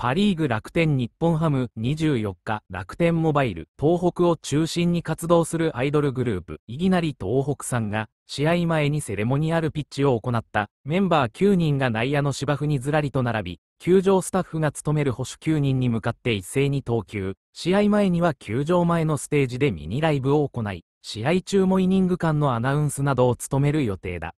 パリーグ楽天日本ハム24日楽天モバイル東北を中心に活動するアイドルグループ、いぎなり東北さんが試合前にセレモニアルピッチを行ったメンバー9人が内野の芝生にずらりと並び、球場スタッフが務める保守9人に向かって一斉に投球、試合前には球場前のステージでミニライブを行い、試合中もイニング間のアナウンスなどを務める予定だ。